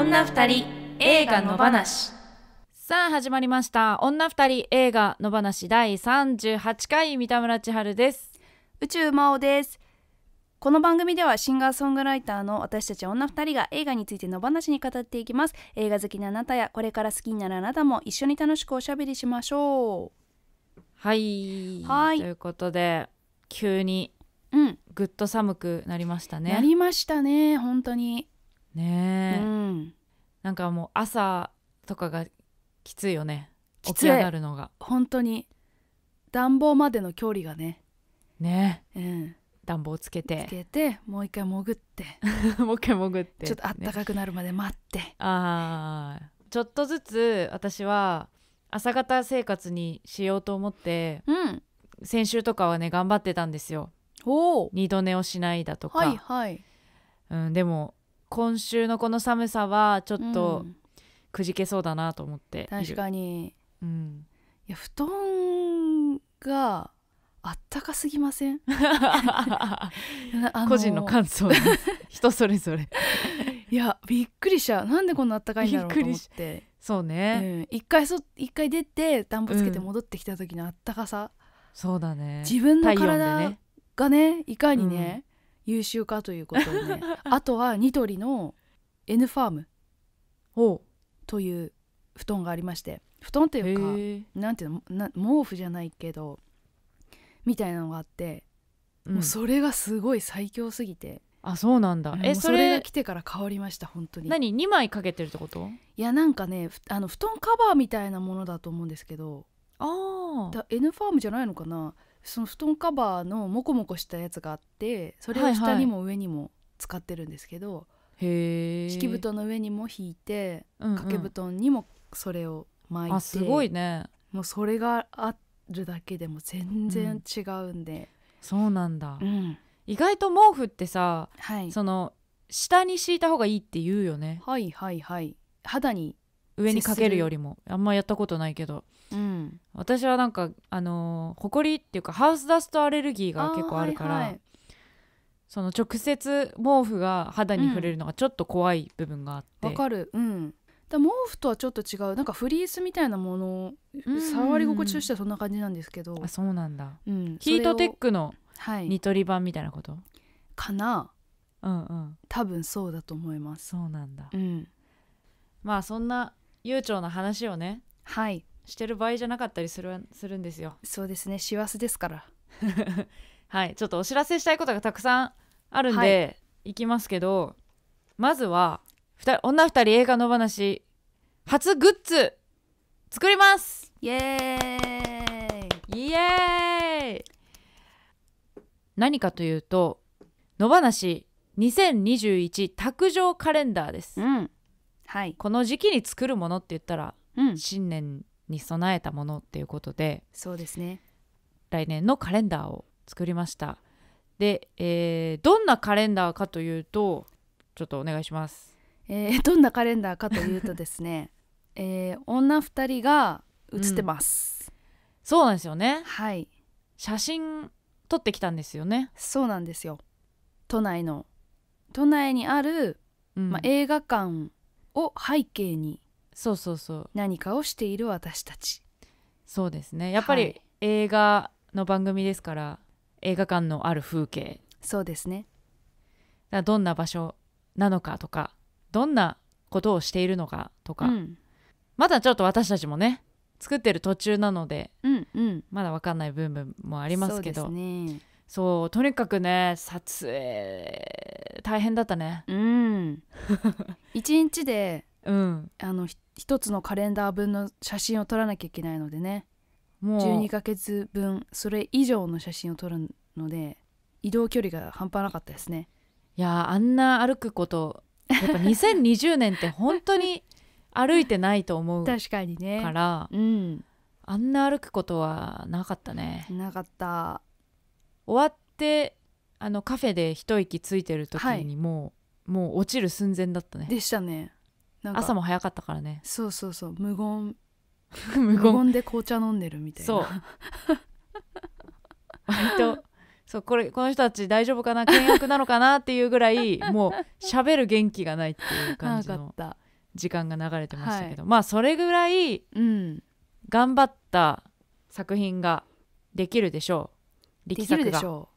女二人映画の話さあ始まりました女二人映画の話第38回三田村千春です宇宙真央ですこの番組ではシンガーソングライターの私たち女2人が映画についての話に語っていきます映画好きなあなたやこれから好きになるあなたも一緒に楽しくおしゃべりしましょうはいはいということで急にうんぐっと寒くなりましたねなりましたね本当にねえ、うん、なんかもう朝とかがきついよね起き上がるのが本当に暖房までの距離がねねえ、うん、暖房つけてつけてもう一回潜って もう一回潜って、ちょっとあったかくなるまで待って、ね、ああちょっとずつ私は朝方生活にしようと思って、うん、先週とかはね頑張ってたんですよ二度寝をしないだとか、はいはいうん、でも今週のこの寒さはちょっとくじけそうだなと思って確かに、うん、いや布団があったかすぎません 個人の感想人それぞれいやびっくりしちたなんでこんなあったかいんだろうと思ってそうね、うん、一回そ一回出て暖房つけて戻ってきた時のあったかさ、うん、そうだね自分の体がね、ね、いかにね、優秀かということをね あとはニトリの N ファームという布団がありまして布団っていうかなんていうの毛布じゃないけどみたいなのがあって、うん、もうそれがすごい最強すぎてあそうなんだえそれが来てから変わりました本当に何2枚かけてるってこといやなんかねあの布団カバーみたいなものだと思うんですけどああ N ファームじゃないのかなその布団カバーのモコモコしたやつがあってそれを下にも上にも使ってるんですけど、はいはい、敷布団の上にも引いて、掛け布団にもそれを巻いてすごいねもうそれがあるだけでも全然違うんで、うん、そうなんだ、うん、意外と毛布ってさ、はい、その下に敷いた方がいいって言うよねはいはいはい肌に上にかけるよりもあんまやったことないけどうん、私はなんかあのほこりっていうかハウスダストアレルギーが結構あるから、はいはい、その直接毛布が肌に触れるのがちょっと怖い部分があってわ、かるうんだ毛布とはちょっと違うなんかフリースみたいなもの、うんうん、触り心地としてはそんな感じなんですけどあそうなんだ、うん、ヒートテックのニトリ版みたいなこと、はい、かなうんうん多分そうだと思いますそうなんだ、うん、まあそんな悠長な話をねはいしてる場合じゃなかったりするするんですよそうですね師走ですから はいちょっとお知らせしたいことがたくさんあるんで、はい、きますけどまずは女二人映画の話初グッズ作りますイエーイイエーイ何かというと野放し2021卓上カレンダーです、うんはい、この時期に作るものって言ったら、うん、新年に備えたものっていうことでそうですね来年のカレンダーを作りましたで、えー、どんなカレンダーかというとちょっとお願いします、えー、どんなカレンダーかというとですね、えー、女2人が写ってます、うん、そうなんですよねはい写真撮ってきたんですよねそうなんですよ都内の都内にある、うん、まあ、映画館を背景にそうそうそう何かをしている私たちそうですねやっぱり映画の番組ですから、映画館のある風景そうですねだからどんな場所なのかとかどんなことをしているのかとか、うんまだちょっと私たちもね作ってる途中なのでうんうんまだわかんない部分もありますけどそうですねとにかくね撮影大変だったねうん 一日でうんあの1つのカレンダー分の写真を撮らなきゃいけないのでねもう12ヶ月分それ以上の写真を撮るので移動距離が半端なかったですねいやあんな歩くことやっぱ2020年って本当に歩いてないと思う 確かにねから、うん、あんな歩くことはなかったねなかった終わってあのカフェで一息ついてる時にもう、はい、もう落ちる寸前だったねでしたね朝も早かったからねそうそうそう無言 無言で紅茶飲んでるみたいなそう 割とそうこれこの人たち大丈夫かな倹約なのかなっていうぐらい もう喋る元気がないっていう感じの時間が流れてましたけど、はい、まあそれぐらい、うん、頑張った作品ができるでしょう力作ができるでしょ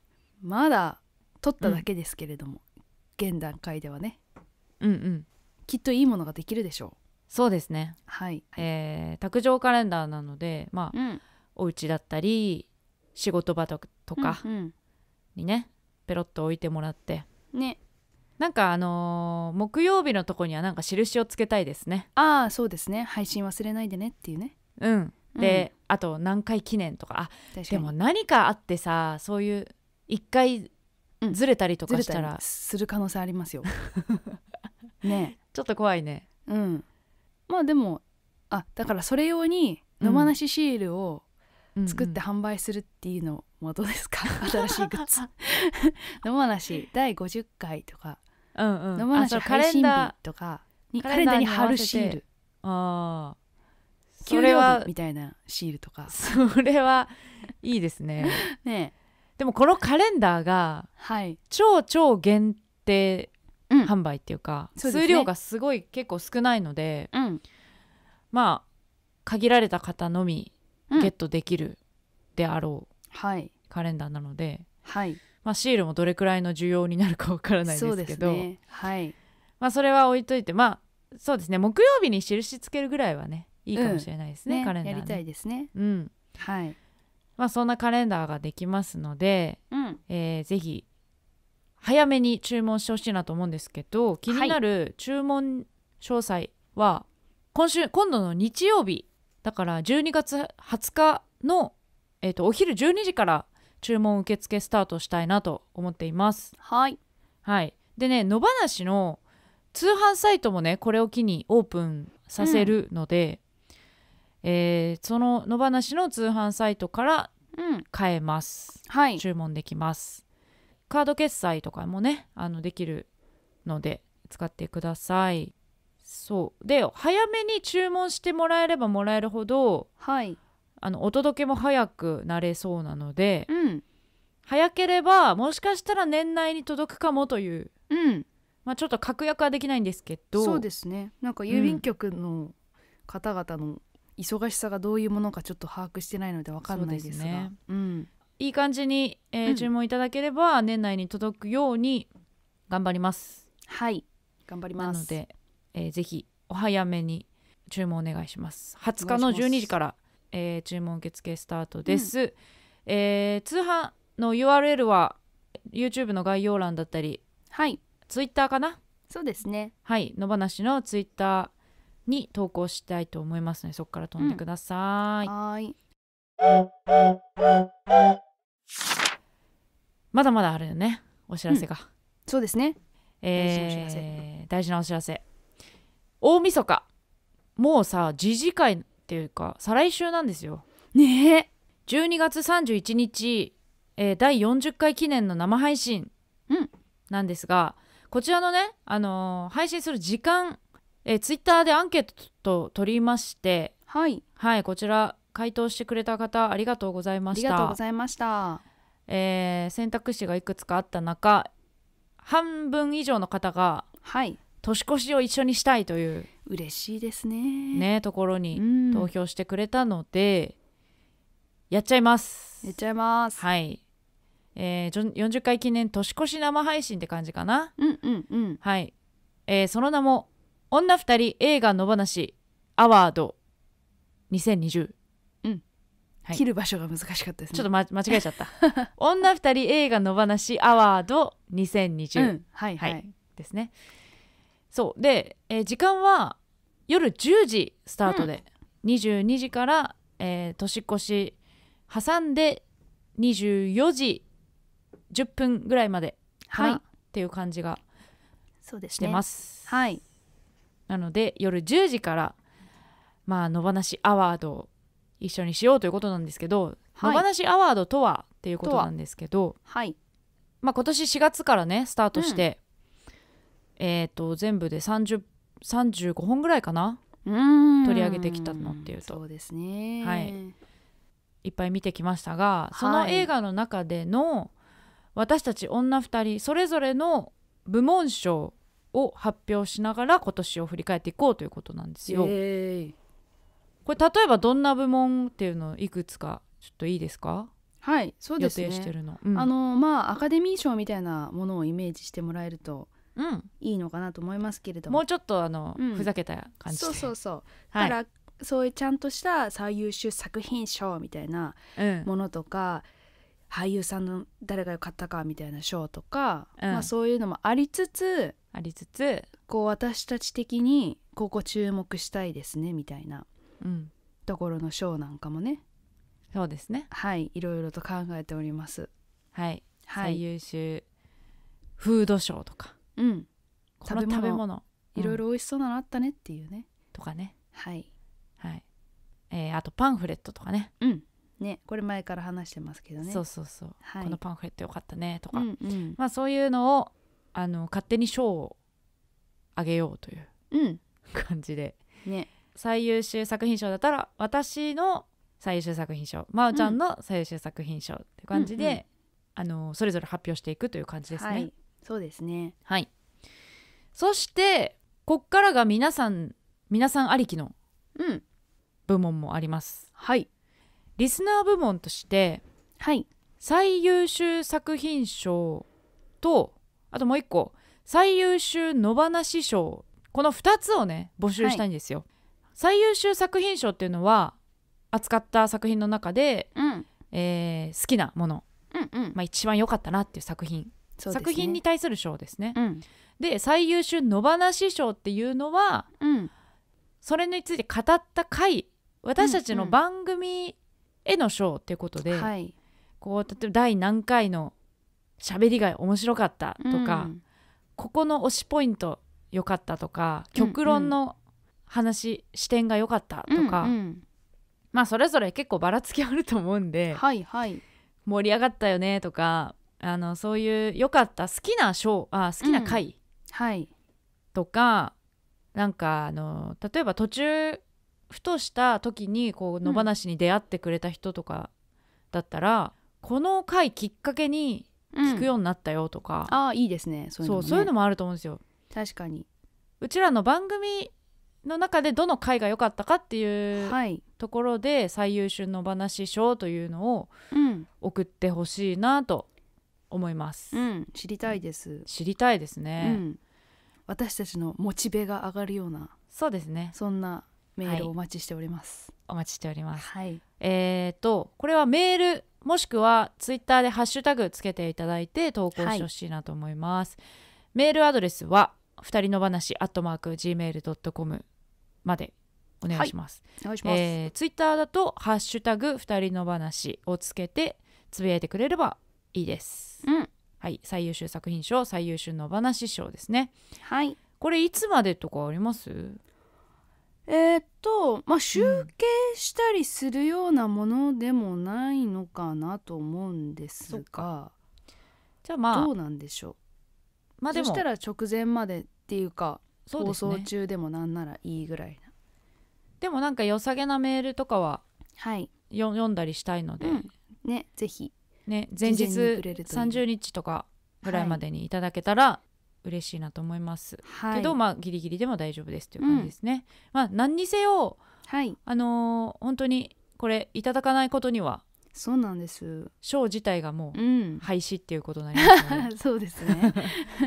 うまだ撮っただけですけれども、うん、現段階ではねうんうんきっといいものができるでしょうそうですね、はいえー、卓上カレンダーなので、まあうん、お家だったり仕事場とかにね、うんうん、ペロッと置いてもらってねなんかあのー、木曜日のとこにはなんか印をつけたいですねああそうですね配信忘れないでねっていうねうんで、うん、あと何回記念とかあでも何かあってさそういう一回ずれたりとかしたら、うん、する可能性ありますよ ねちょっと怖いねうんまあでもあだからそれ用に野放しシールを作って販売するっていうのもどうですか、うんうん、新しいグッズ 野放し第50回とか、うんうん、野放し配信日とかにカレンダーに貼るシールああ給料はみたいなシールとかそれはいいですね ねでもこのカレンダーが、はい、超超限定販売っていうか、うで数量がすごい結構少ないのでうんまあ限られた方のみゲットできるであろうはいカレンダーなので、はいまあ、シールもどれくらいの需要になるかわからないでそうすでけすどねはいまあ、それは置いといてまあそうですね木曜日に印つけるぐらいはねいいかもしれないですね,、カレンダー、やりたいですねうんはいまあ、そんなカレンダーができますので、うんえーぜひ早めに注文してほしいなと思うんですけど気になる注文詳細は今週今度の日曜日だから12月20日の、えーとお昼12時から注文受付スタートしたいなと思っています。はい、はい、でね野放しの通販サイトもねこれを機にオープンさせるので、うん、えー、その野放しの通販サイトから買えます、うん、はい、注文できます。カード決済とかもねあのできるので使ってくださいそうで早めに注文してもらえればもらえるほど、はい、あのお届けも早くなれそうなので、うん、早ければもしかしたら年内に届くかもという、うん、まあ、ちょっと確約はできないんですけどそうですねなんか郵便局の方々の忙しさがどういうものかちょっと把握してないので分かんないですが、ねうん、いい感じに、えー注文いただければ年内に届くように頑張りますはい頑張りますなので、えー、ぜひお早めに注文お願いします20日の12時から、えー、注文受付スタートです、うん、えー、通販の URL は YouTube の概要欄だったりはい Twitter かなそうですねはい野放しの Twitter に投稿したいと思いますの、でそこから飛んでください、うん、はいまだまだあるよねお知らせが、そうですねえー、大事なお知らせ大晦日もうさ時事会っていうか再来週なんですよねえ12月31日、えー、第40回記念の生配信なんですが、こちらのね、あのー、配信する時間、えー、ツイッターでアンケートと取りましてはい、はい、こちら回答してくれた方ありがとうございましたありがとうございましたえー、選択肢がいくつかあった中半分以上の方が、はい、年越しを一緒にしたいという嬉しいですねねところに投票してくれたので、やっちゃいますやっちゃいますはいえー、40回記念年越し生配信って感じかなうんうんうんはい、えー、その名も「女2人映画の話アワード2020」はい切る場所が難しかったですねちょっと、ま、間違えちゃった女二人映画の話アワード2020、うん、はいはい、はいですねそうで、えー時間は夜10時スタートで、22時から、えー年越し挟んで24時10分ぐらいまではいっていう感じがそうでしすてねます、はいなので夜10時からまあ野放しアワード一緒にしようということなんですけど「はい、野放しアワード」とはっていうことなんですけどは、はいまあ、今年4月からねスタートして、うん、えっ、ー、と全部で30 35本ぐらいかな取り上げてきたのっていうとそうですね、はい、いっぱい見てきましたが、その映画の中での私たち女2人それぞれの部門賞を発表しながら今年を振り返っていこうということなんですよ。えーこれ例えばどんな部門っていうのをいくつかちょっといいですかはいそうですね予定してるの、うん、あのまあアカデミー賞みたいなものをイメージしてもらえるといいのかなと思いますけれども、うもうちょっとあの、うん、ふざけた感じでそうそうそう、はい、だからそういうちゃんとした最優秀作品賞みたいなものとか、俳優さんの誰が買かったかみたいな賞とか、まあ、そういうのもありつつありつつこう私たち的にここ注目したいですねみたいなうん、ところの賞なんかもねそうですねはいいろいろと考えておりますはい、はい、最優秀フード賞とかうん食べ物いろいろ美味しそうなのあったねっていうね、とかねはいはいえー、あとパンフレットとかねうんねこれ前から話してますけどねそうそうそう、はい、このパンフレットよかったねとか、うんうん、まあそういうのをあの勝手に賞をあげようという感じで、ね最優秀作品賞だったら私の最優秀作品賞まおちゃんの最優秀作品賞って感じで、うんうんうん、あのそれぞれ発表していくという感じですね。はい、そうですねはいそしてこっからが皆さん皆さんありきの部門もあります。はい、リスナー部門として、はい、最優秀作品賞とあともう一個最優秀野放し賞この2つをね募集したいんですよ。最優秀作品賞っていうのは扱った作品の中で、うんえー好きなもの、うんうんまあ、一番良かったなっていう作品うね作品に対する賞ですね。うんで最優秀野放し賞っていうのはうんそれについて語った回私たちの番組への賞っていうことで、こう例えば第何回の喋りが面白かったとか、うんここの推しポイント良かったとかうん極論の話視点が良かったとか、うんうん、まあそれぞれ結構ばらつきあると思うんで、はいはい、盛り上がったよねとかあのそういう良かった好きなショーあ好きな回、うんはい、とかなんかあの例えば途中ふとした時にこう野放しに出会ってくれた人とかだったら、うん、この回きっかけに聞くようになったよとか、うん、あいいですねそういうのも、そういうのもあると思うんですよ。確かにうちらの番組の中でどの回が良かったかっていうところで、最優秀の話賞というのを送ってほしいなと思います、うん、知りたいです知りたいですね、うん、私たちのモチベが上がるようなそうですねそんなメールをお待ちしております、はい、お待ちしております、はい、えっ、ー、とこれはメールもしくはツイッターでハッシュタグつけていただいて投稿してほしいなと思います、はい、メールアドレスは二人の話アットマーク gmail.com までお願いします。お願いしますツイッターだと「ハッシュタグ二人の話」をつけてつぶやいてくれればいいです。うん、はい、最優秀作品賞最優秀の話賞ですね。はいこれいつまでとかありますえっとまあ集計したりするようなものでもないのかなと思うんですが、うん、じゃあまあどうなんでしょうまあでもそしたら直前までっていうかそうで放送中でもなんならいいぐらいなでもなんか良さげなメールとかははいよ読んだりしたいので、うんねぜひね前日30日とかぐらいまでにいただけたら嬉しいなと思います、はいけどまあギリギリでも大丈夫ですという感じですね、まあ何にせよはいあのー本当にこれいただかないことにはそうなんですショー自体がもううん廃止っていうことになりますので そうですね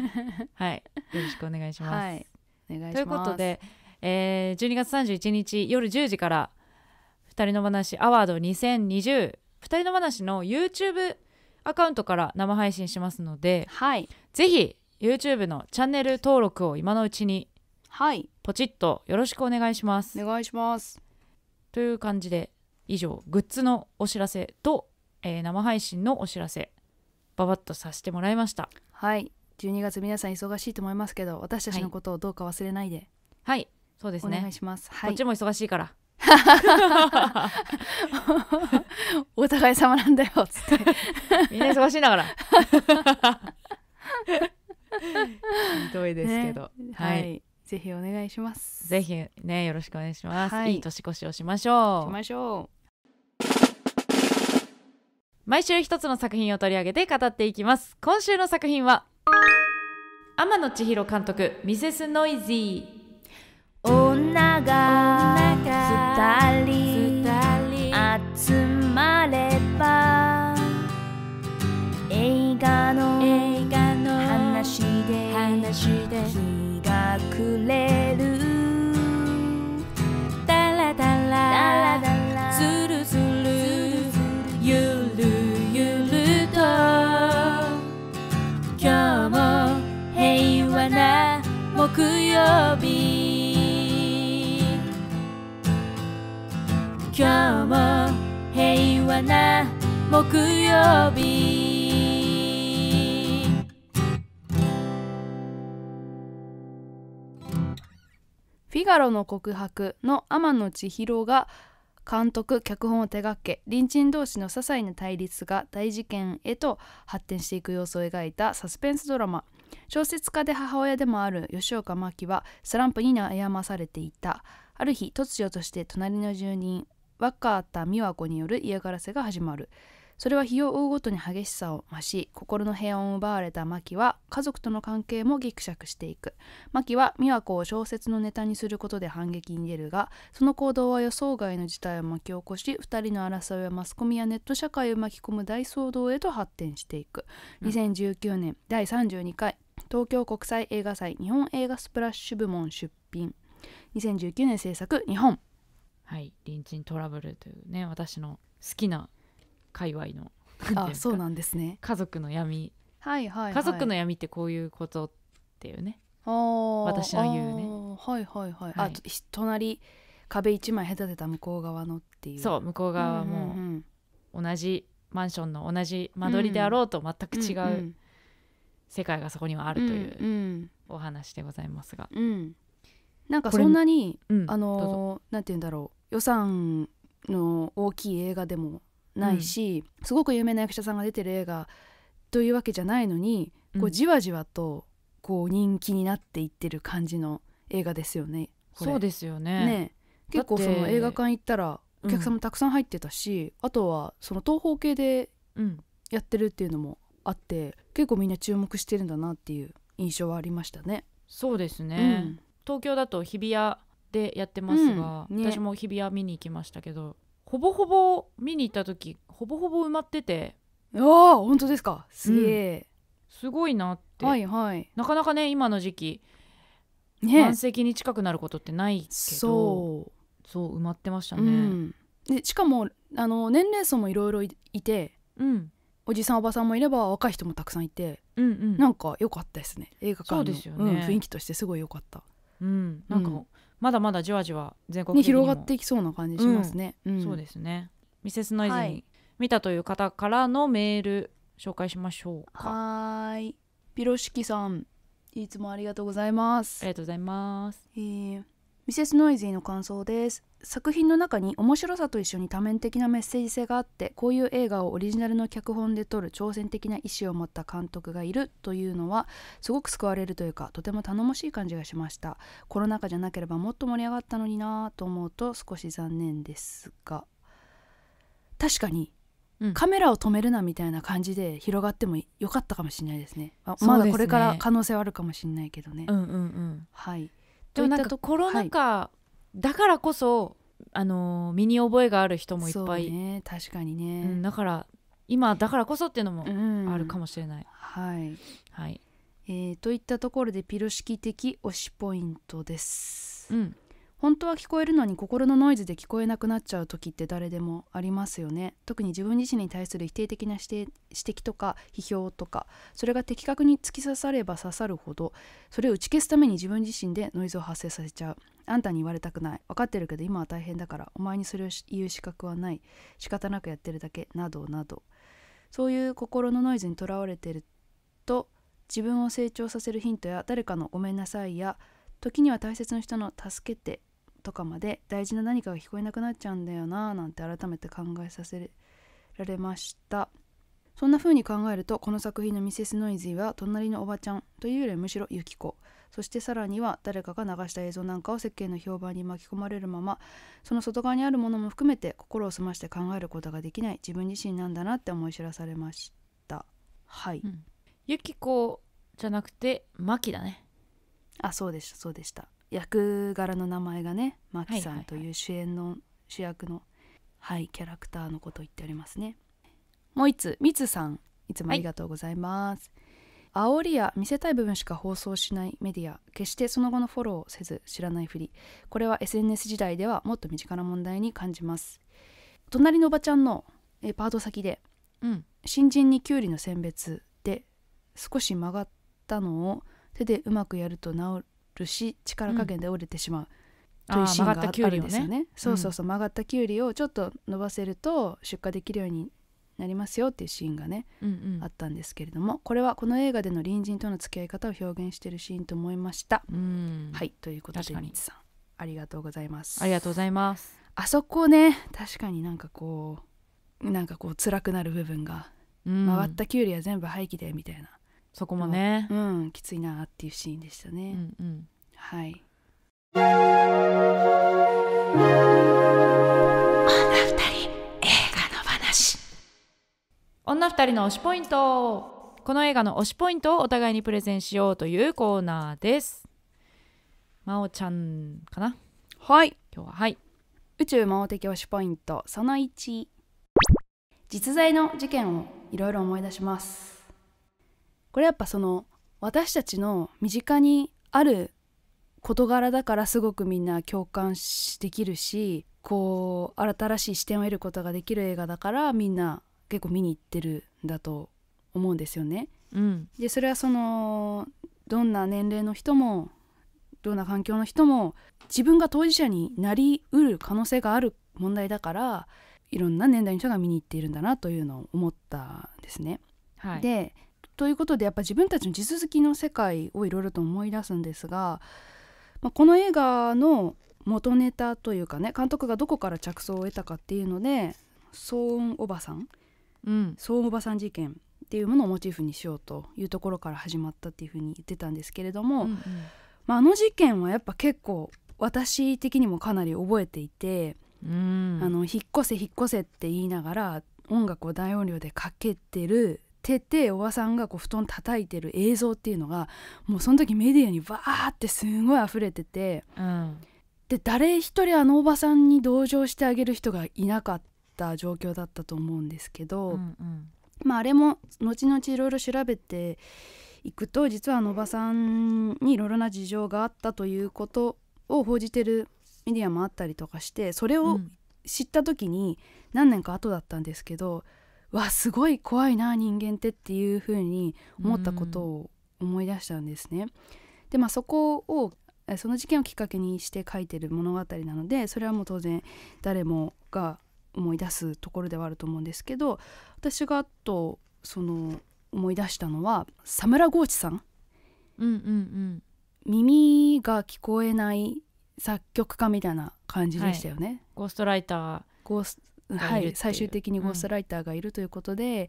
はいよろしくお願いします、はいということで、えー、12月31日夜10時から「二人の話アワード2020」二人の話の YouTube アカウントから生配信しますので、はい、ぜひ YouTube のチャンネル登録を今のうちに、はい、ポチッとよろしくお願いします。お願いしますという感じで以上グッズのお知らせと、えー、生配信のお知らせババッとさせてもらいました。はい12月皆さん忙しいと思いますけど私たちのことをどうか忘れないではい、そうですねお願いします、はい、こっちも忙しいから お互い様なんだよっつって みんな忙しいながら ひどいですけど、ね、はい、はい、ぜひお願いしますぜひねよろしくお願いします、はい、いい年越しをしましょうしましょう毎週一つの作品を取り上げて語っていきます今週の作品は天野千尋監督ミセスノイジー女が二人集まれば映画の話で日が暮れ木曜日今日も平和な木曜日フィガロの告白の天野千尋が監督脚本を手がけ隣人同士の些細な対立が大事件へと発展していく様子を描いたサスペンスドラマ「小説家で母親でもある吉岡真希はスランプに悩まされていたある日突如として隣の住人若田美和子による嫌がらせが始まるそれは日を追うごとに激しさを増し心の平穏を奪われたマキは家族との関係もギクシャクしていくマキは美和子を小説のネタにすることで反撃に出るがその行動は予想外の事態を巻き起こし2人の争いはマスコミやネット社会を巻き込む大騒動へと発展していく2019年第32回東京国際映画祭日本映画スプラッシュ部門出品2019年制作日本はい「隣人トラブル」というね私の好きな界隈のあそうなんですね家族の闇、はいはい、はい、家族の闇ってこういうことっていうね私の言うねはいはいはい、はい、あ隣壁一枚隔てた向こう側のっていうそう向こう側も、うんうん、同じマンションの同じ間取りであろうと全く違う、うん、世界がそこにはあるというお話でございますが、うんなんかそんなに、あのなんて言うんだろう予算の大きい映画でもないし、うん、すごく有名な役者さんが出てる映画というわけじゃないのにこうじわじわとこう人気になっていってる感じの映画ですよね。そうですよね、ね、結構その映画館行ったらお客さんもたくさん入ってたし、うん、あとはその東方系でやってるっていうのもあって結構みんな注目してるんだなっていう印象はありましたね。そうですね、うん、東京だと日比谷でやってますが、うんね、私も日比谷見に行きましたけどほぼほぼ見に行った時ほぼほぼ埋まっててああ本当ですかすげえ、うん、すごいなってはいはいなかなかね今の時期、ね、満席に近くなることってないけどそうそう埋まってましたね、うん、でしかもあの年齢層もいろいろいて、うん、おじさんおばさんもいれば若い人もたくさんいて、うんうん、なんか良かったですね映画館の、ねうん、雰囲気としてすごい良かった、うん、なんか、まだまだじわじわ全国に広がっていきそうな感じしますね、うんうん、そうですねミセスノイズに見たという方からのメール紹介しましょうかはいピロシキさんいつもありがとうございますありがとうございます、えーミセスノイズの感想です作品の中に面白さと一緒に多面的なメッセージ性があってこういう映画をオリジナルの脚本で撮る挑戦的な意思を持った監督がいるというのはすごく救われるというかとても頼もしい感じがしましたコロナ禍じゃなければもっと盛り上がったのになぁと思うと少し残念ですが確かに、うん、カメラを止めるなみたいな感じで広がってもよかったかもしれないですね、あ、まだこれから可能性はあるかもしれないけどね、ねうんうんうん、はいでもなんかコロナ禍だからこそ、あの身に覚えがある人もいっぱい、ね、確かにね、うん、だから今だからこそっていうのもあるかもしれない、はい、はいえー、といったところでピロ式的推しポイントです、うん、本当は聞こえるのに心のノイズで聞こえなくなっちゃう時って誰でもありますよね特に自分自身に対する否定的な指摘とか批評とかそれが的確に突き刺されば刺さるほどそれを打ち消すために自分自身でノイズを発生させちゃうあんたに言われたくない分かってるけど今は大変だからお前にそれを言う資格はない仕方なくやってるだけなどなどそういう心のノイズにとらわれてると自分を成長させるヒントや誰かの「ごめんなさい」や時には大切な人の「助けて」とかまで大事な何かが聞こえなくなっちゃうんだよなぁなんて改めて考えさせられましたそんな風に考えるとこの作品のミセスノイズは隣のおばちゃんというよりはむしろユキコそしてさらには誰かが流した映像なんかを設計の評判に巻き込まれるままその外側にあるものも含めて心を澄まして考えることができない自分自身なんだなって思い知らされましたはい、うん、ユキコじゃなくてマキだねあそうでしたそうでした役柄の名前がねマキさんという主演の主役の、はい、キャラクターのことを言っておりますね。もう一つみつさんいつもありがとうございます。煽りや見せたい部分しか放送しないメディア決してその後のフォローせず知らないふりこれは SNS 時代ではもっと身近な問題に感じます隣のおばちゃんのえパート先で、うん、新人にキュウリの選別で少し曲がったのを手でうまくやると治るし力加減で折れてしまう。というシーンがあるんですよね、ね、そうそうそう、曲がったきゅうりをちょっと伸ばせると出荷できるようになりますよっていうシーンがね、うんうん、あったんですけれどもこれはこの映画での隣人との付き合い方を表現しているシーンと思いました。はいということでみつさんありがとうございます。ありがとうございます。あそこね確かになんかこうなんかこう辛くなる部分が、曲がったきゅうりは全部廃棄でみたいなそこもねうんきついなっていうシーンでしたね、うんうん、はい女二人映画の話女二人の推しポイントこの映画の推しポイントをお互いにプレゼンしようというコーナーです真央ちゃんかなはい今日ははい宇宙魔王的推しポイントその1実在の事件をいろいろ思い出しますこれやっぱその私たちの身近にある事柄だからすごくみんな共感できるしこう新しい視点を得ることができる映画だからみんな結構見に行ってるんだと思うんですよね。うん、でそれはそのどんな年齢の人もどんな環境の人も自分が当事者になりうる可能性がある問題だからいろんな年代の人が見に行っているんだなというのを思ったんですね。はい、でということでやっぱ自分たちの地続きの世界をいろいろと思い出すんですが、まあ、この映画の元ネタというかね監督がどこから着想を得たかっていうので騒音おばさん、うん、騒音おばさん事件っていうものをモチーフにしようというところから始まったっていうふうに言ってたんですけれども、うんうん、まあ、あの事件はやっぱ結構私的にもかなり覚えていて、うん、あの引っ越せ引っ越せって言いながら音楽を大音量でかけてるてておばさんがこう布団叩いてる映像っていうのがもうその時メディアにバーってすごい溢れてて、うん、で誰一人あのおばさんに同情してあげる人がいなかった状況だったと思うんですけど、うんうん、まあ、あれも後々いろいろ調べていくと実はあのおばさんにいろいろな事情があったということを報じてるメディアもあったりとかしてそれを知った時に何年か後だったんですけど、わすごい怖いな人間ってっていうふうに思ったことを思い出したんですね。でまあそこをその事件をきっかけにして書いてる物語なのでそれはもう当然誰もが思い出すところではあると思うんですけど私がとその思い出したのはサムラ・ゴーチさん,、うんうんうん、耳が聞こえない作曲家みたいな感じでしたよね。はい、ゴーストライターゴースはい、最終的にゴーストライターがいるということで、うん、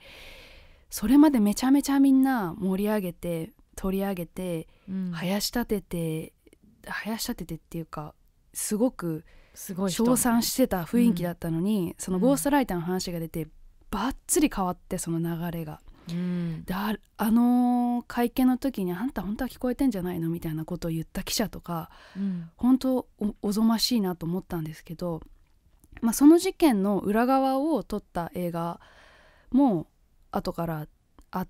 それまでめちゃめちゃみんな盛り上げて取り上げて、うん、やし立てて生やし立ててっていうかすごく称賛してた雰囲気だったのに、うん、そのゴーストライターの話が出て、ばっつり変わってその流れが。うん、であの会見の時に「あんた本当は聞こえてんじゃないの?」みたいなことを言った記者とか、うん、本当おぞましいなと思ったんですけどまあ、その事件の裏側を撮った映画も後からあっ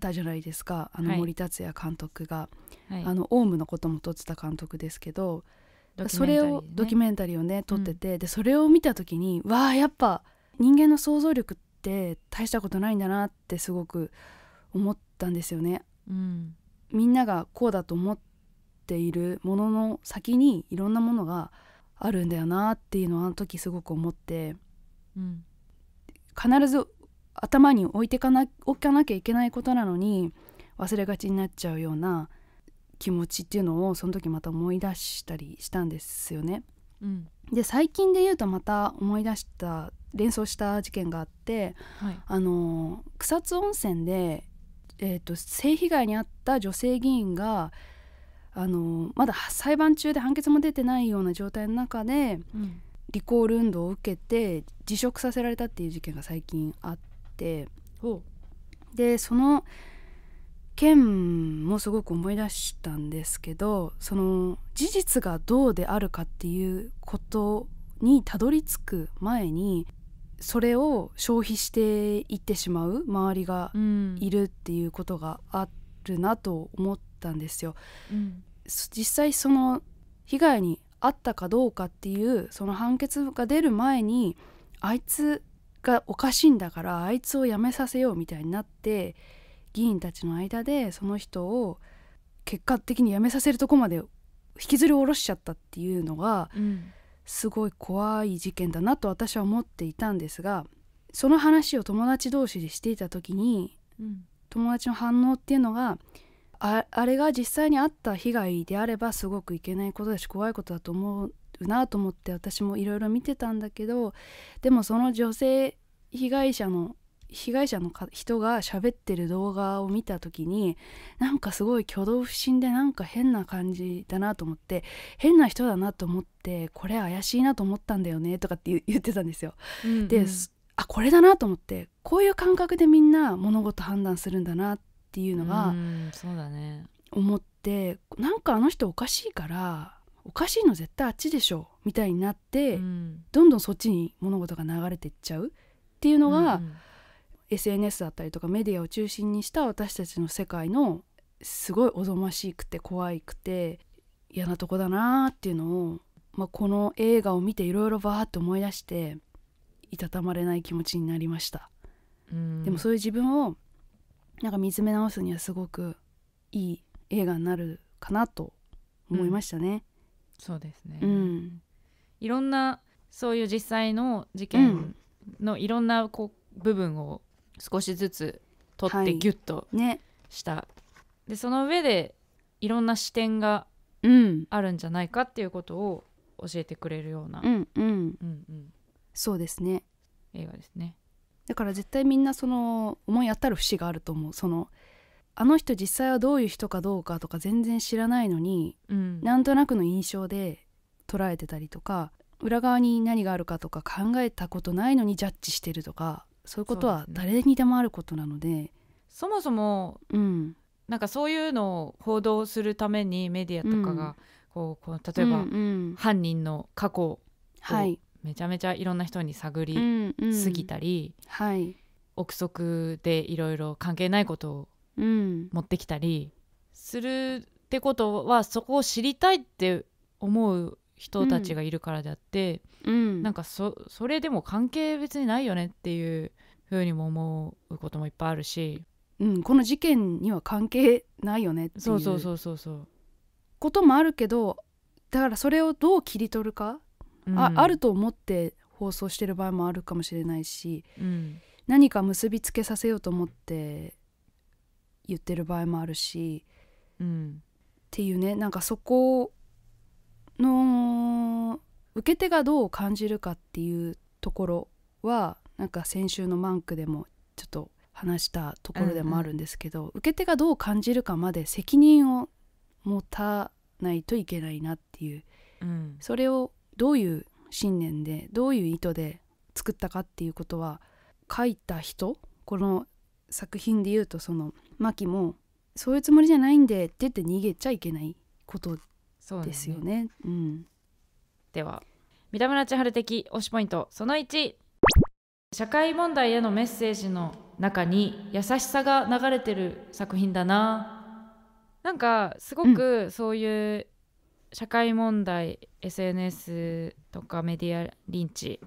たじゃないですか、うんうん、あの森達也監督が、はい、あのオウムのことも撮ってた監督ですけど、はい、それをドキュメンタリーをね撮ってて、うん、でそれを見た時にわあやっぱ人間の想像力って大したことないんだなってすごく思ったんですよね。うん、みんながこうだと思っているものの先にいろんなものがあるんだよなっていうのをあの時すごく思って、うん、必ず頭に置いてかな置かなきゃいけないことなのに忘れがちになっちゃうような気持ちっていうのをその時また思い出したりしたんですよね。うん、で最近で言うとまた思い出した連想した事件があって、はい、あの草津温泉で、えーと、性被害に遭った女性議員があのまだ裁判中で判決も出てないような状態の中で、うん、リコール運動を受けて辞職させられたっていう事件が最近あってでその件もすごく思い出したんですけどその事実がどうであるかっていうことにたどり着く前にそれを消費していってしまう周りがいるっていうことがあるなと思って。ったんですよ。うん、実際その被害に遭ったかどうかっていうその判決が出る前にあいつがおかしいんだからあいつを辞めさせようみたいになって議員たちの間でその人を結果的に辞めさせるとこまで引きずり下ろしちゃったっていうのが、すごい怖い事件だなと私は思っていたんですがその話を友達同士でしていた時に、友達の反応っていうのがあれが実際にあった被害であればすごくいけないことだし怖いことだと思うなと思って私もいろいろ見てたんだけどでもその女性被害者の被害者の人が喋ってる動画を見た時になんかすごい挙動不審でなんか変な感じだなと思って変な人だなと思ってこれ怪しいなと思ったんだよねとかって言ってたんですよ。うんうん、であこれだなと思ってこういう感覚でみんな物事判断するんだなってっていうのがそうだね思ってなんかあの人おかしいからおかしいの絶対あっちでしょみたいになって、どんどんそっちに物事が流れていっちゃうっていうのが、SNS だったりとかメディアを中心にした私たちの世界のすごいおぞましくて怖くて嫌なとこだなーっていうのを、まあ、この映画を見ていろいろバーッと思い出していたたまれない気持ちになりました。でもそういう自分をなんか見つめ直すにはすごくいい映画になるかなと思いましたね。うん、そうですね、うん、いろんなそういう実際の事件のいろんなこう部分を少しずつ取ってギュッとした、はいね、でその上でいろんな視点があるんじゃないかっていうことを教えてくれるような、うんうんうんうん、そうですね映画ですね。だから絶対みんなその思い当たる節があると思うそのあの人実際はどういう人かどうかとか全然知らないのに、うん、なんとなくの印象で捉えてたりとか裏側に何があるかとか考えたことないのにジャッジしてるとかそういうことは誰にでもあることなので、ね、そもそも、うん、なんかそういうのを報道するためにメディアとかが、うん、こうこう例えば、うんうん、犯人の過去をめちゃめちゃいろんな人に探りすぎたり、うんうんはい、憶測でいろいろ関係ないことを持ってきたりするってことはそこを知りたいって思う人たちがいるからであって、うん、なんかそれでも関係別にないよねっていうふうにも思うこともいっぱいあるし、うん、この事件には関係ないよねっていうそうそうそうそうこともあるけどだからそれをどう切り取るかああると思って放送してる場合もあるかもしれないし、うん、何か結びつけさせようと思って言ってる場合もあるし、うん、っていうねなんかそこの受け手がどう感じるかっていうところはなんか先週のマンクでもちょっと話したところでもあるんですけど、うんうん、受け手がどう感じるかまで責任を持たないといけないなっていう、うん、それをどういう信念でどういう意図で作ったかっていうことは書いた人この作品で言うとそのマキもそういうつもりじゃないんでって言って逃げちゃいけないことですよね。ねうん、では三田村千春的推しポイントその1社会問題へのメッセージの中に優しさが流れてる作品だななんかすごくそういう社会問題 SNS とかメディアリンチ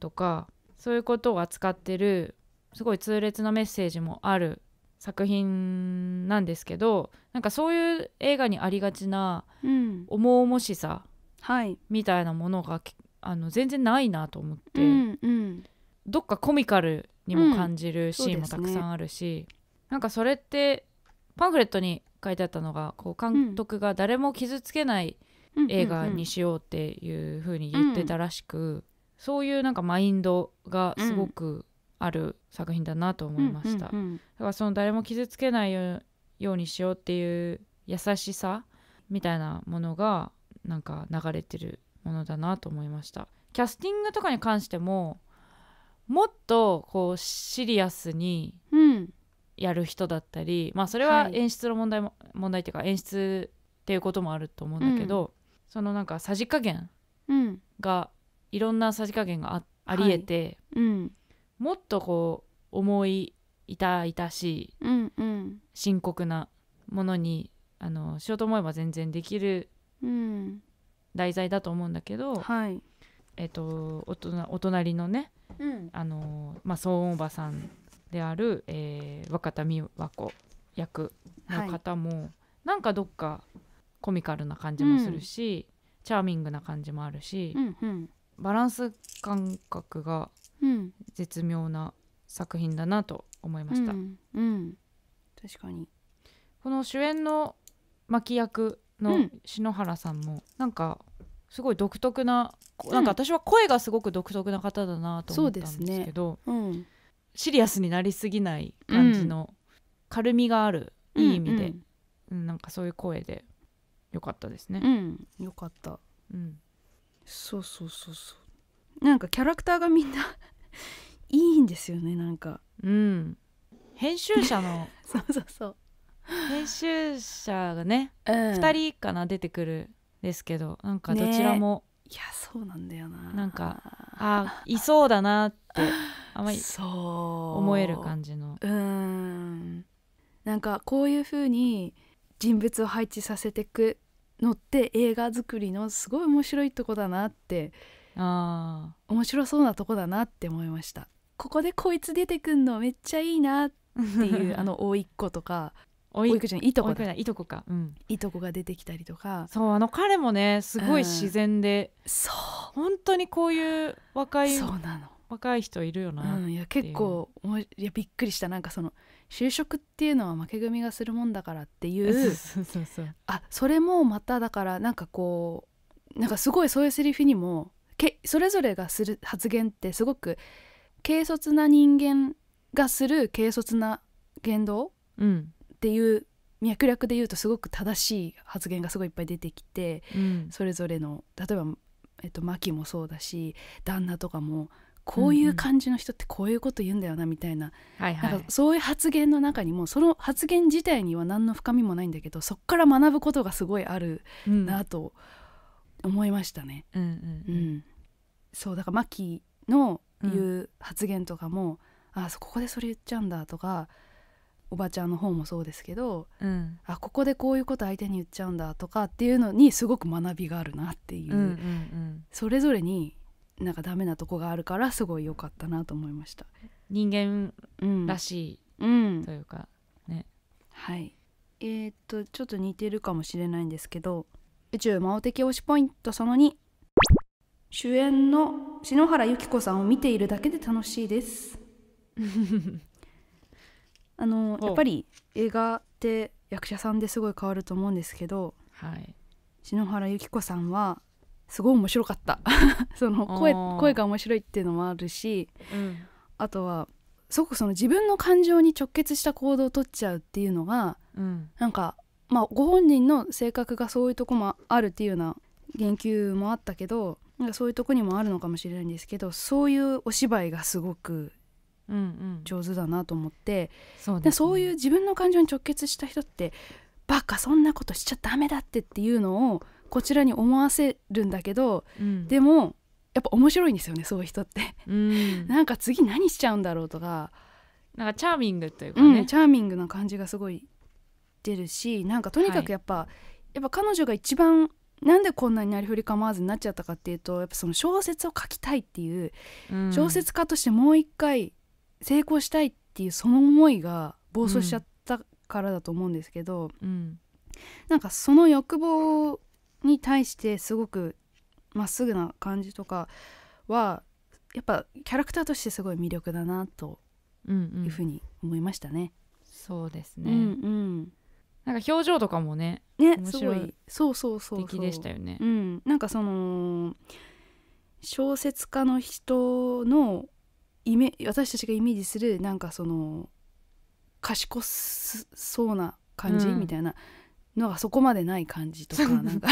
とかそういうことを扱ってるすごい痛烈なメッセージもある作品なんですけどなんかそういう映画にありがちな重々しさみたいなものが、うんはい、あの全然ないなと思って、うんうん、どっかコミカルにも感じるシーンもたくさんあるし、うんね、なんかそれってパンフレットに書いてあったのがこう監督が誰も傷つけない映画にしようっていう風に言ってたらしく、うん、そういうなんかマインドがすごくある作品だなと思いました、だからその誰も傷つけないようにしようっていう優しさみたいなものがなんか流れてるものだなと思いましたキャスティングとかに関してももっとこうシリアスに、やる人だったり、まあ、それは演出の問題も、はい、問題っていうか演出っていうこともあると思うんだけど、うん、そのなんかさじ加減が、うん、いろんなさじ加減があありえて、はいうん、もっとこう重い痛々しい、うんうん、深刻なものにあのしようと思えば全然できる題材だと思うんだけど、はい、えっと、おとお隣のね、あのまあ、騒音おばさんである、えー、若田美和子役の方も、はい、なんかどっかコミカルな感じもするし、うん、チャーミングな感じもあるし、うんうん、バランス感覚が絶妙な作品だなと思いました。うん、うん、確かにこの主演の牧役の篠原さんも、なんかすごい独特な、うん、なんか私は声がすごく独特な方だなと思ったんですけど、ねうん、シリアスになりすぎない感じの軽みがある、うん、いい意味で、うん、うん、なんかそういう声でよかったですね。うん、よかった、うん、そうそうそうそうなんかキャラクターがみんな いいんですよねなんか。うん、編集者の そうそうそう編集者がね、うん、2人かな出てくるですけどなんかどちらもいやそうなんだよななんかあいそうだなってあまり思える感じのうーんなんかこういうふうに人物を配置させてくのって映画作りのすごい面白いとこだなってあ面白そうなとこだなって思いましたここでこいつ出てくんのめっちゃいいなっていうあの大一個とかおいくじんいとこいとこか、うん、いとこが出てきたりとかそうあの彼もねすごい自然で、うん、そう本当にこういう若いそうなの若い人いるよな、うん、いや結構もいやびっくりしたなんかその就職っていうのは負け組がするもんだからっていうそうそうそうあそれもまただからなんかこうなんかすごいそういうセリフにもけそれぞれがする発言ってすごく軽率な人間がする軽率な言動、うん、っていう脈略で言うとすごく正しい発言がすごいいっぱい出てきて、うん、それぞれの例えば、えっと、マキもそうだし旦那とかもこういう感じの人ってこういうこと言うんだよなみたいなうんうん、なんかそういう発言の中にもその発言自体には何の深みもないんだけどそこから学ぶことがすごいあるなと思いましたね。うんうん、うんうん、そうだからマキの言う発言とかも、うん、あこでそれ言っちゃうんだとかおばちゃんの方もそうですけど、うん、あここでこういうこと相手に言っちゃうんだとかっていうのにすごく学びがあるなっていううんうんうん、それぞれになんかダメなとこがあるからすごい良かったなと思いました人間らしい、うん、というか、ねはいえー、っとちょっと似てるかもしれないんですけど宇宙魔王的推しポイントその2主演の篠原由紀子さんを見ているだけで楽しいです あのやっぱり映画って役者さんですごい変わると思うんですけど、はい、篠原由紀子さんはすごい面白かった その声声が面白いっていうのもあるし、うん、あとはすごくその自分の感情に直結した行動をとっちゃうっていうのが、うん、なんか、まあ、ご本人の性格がそういうとこもあるっていうような言及もあったけどそういうとこにもあるのかもしれないんですけどそういうお芝居がすごく上手だなと思って、うんうん、そう、ね、そういう自分の感情に直結した人ってバカそんなことしちゃダメだってっていうのをこちらに思わせるんだけど、うん、でもやっぱ面白いんですよねそういう人って、うん、なんか次何しちゃうんだろうとかなんかチャーミングというかね、うん、チャーミングな感じがすごい出るしなんかとにかくやっぱ、はい、やっぱ彼女が一番なんでこんなになりふり構わずになっちゃったかっていうとやっぱその小説を書きたいっていう、小説家としてもう一回成功したいっていうその思いが暴走しちゃったからだと思うんですけど、うん、なんかその欲望に対してすごくまっすぐな感じとかはやっぱキャラクターとしてすごい魅力だなというふうに思いましたね。うんうん、そうですね、うん、うん、なんか表情とかもねね面白いそうそうそうそうでしたよね。なんかその小説家の人のイメ私たちがイメージするなんかその賢そうな感じ、うん、みたいなのがそこまでない感じとかなんか